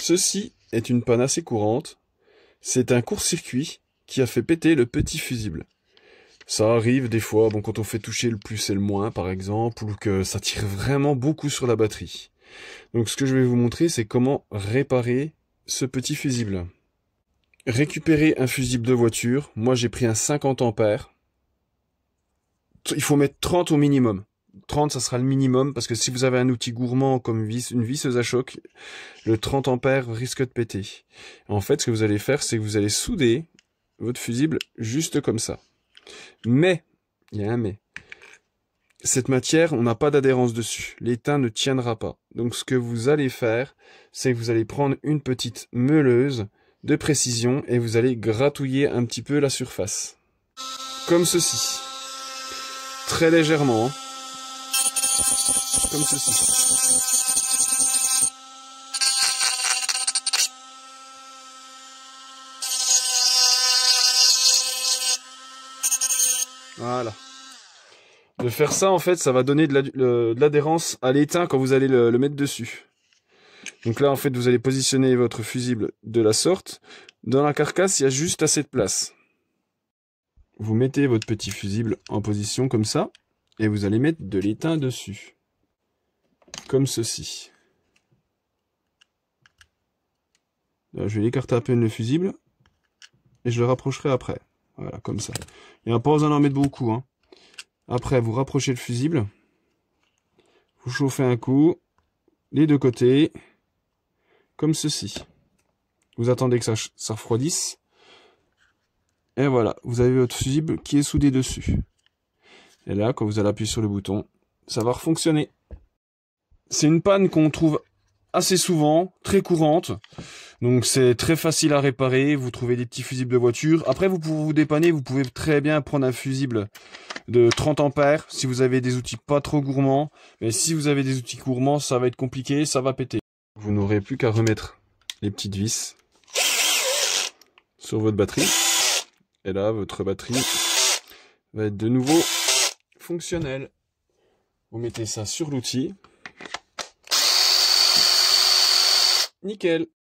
Ceci est une panne assez courante. C'est un court-circuit qui a fait péter le petit fusible. Ça arrive des fois, bon, quand on fait toucher le plus et le moins, par exemple, ou que ça tire vraiment beaucoup sur la batterie. Donc, ce que je vais vous montrer, c'est comment réparer ce petit fusible. Récupérer un fusible de voiture. Moi, j'ai pris un 50 ampères. Il faut mettre 30 au minimum. 30, ça sera le minimum, parce que si vous avez un outil gourmand comme une visseuse à choc, le 30 ampères risque de péter. En fait, ce que vous allez faire, c'est que vous allez souder votre fusible juste comme ça. Mais, il y a un mais, cette matière, on n'a pas d'adhérence dessus. L'étain ne tiendra pas. Donc ce que vous allez faire, c'est que vous allez prendre une petite meuleuse de précision et vous allez gratouiller un petit peu la surface. Comme ceci. Très légèrement. Hein comme ceci. Voilà. De faire ça, en fait, ça va donner de l'adhérence à l'étain quand vous allez le, le mettre dessus. Donc là, en fait, vous allez positionner votre fusible de la sorte. Dans la carcasse, il y a juste assez de place. Vous mettez votre petit fusible en position comme ça, et vous allez mettre de l'étain dessus comme ceci. je vais écarter à peine le fusible et je le rapprocherai après. Voilà, comme ça. Il n'y a pas besoin d'en mettre beaucoup. Hein. Après, vous rapprochez le fusible. Vous chauffez un coup, les deux côtés, comme ceci. Vous attendez que ça, ça refroidisse. Et voilà, vous avez votre fusible qui est soudé dessus. Et là, quand vous allez appuyer sur le bouton, ça va refonctionner. C'est une panne qu'on trouve assez souvent, très courante. Donc c'est très facile à réparer, vous trouvez des petits fusibles de voiture. Après vous pouvez vous dépanner, vous pouvez très bien prendre un fusible de 30 ampères si vous avez des outils pas trop gourmands. Mais si vous avez des outils gourmands, ça va être compliqué, ça va péter. Vous n'aurez plus qu'à remettre les petites vis sur votre batterie. Et là, votre batterie va être de nouveau fonctionnelle. Vous mettez ça sur l'outil, Nickel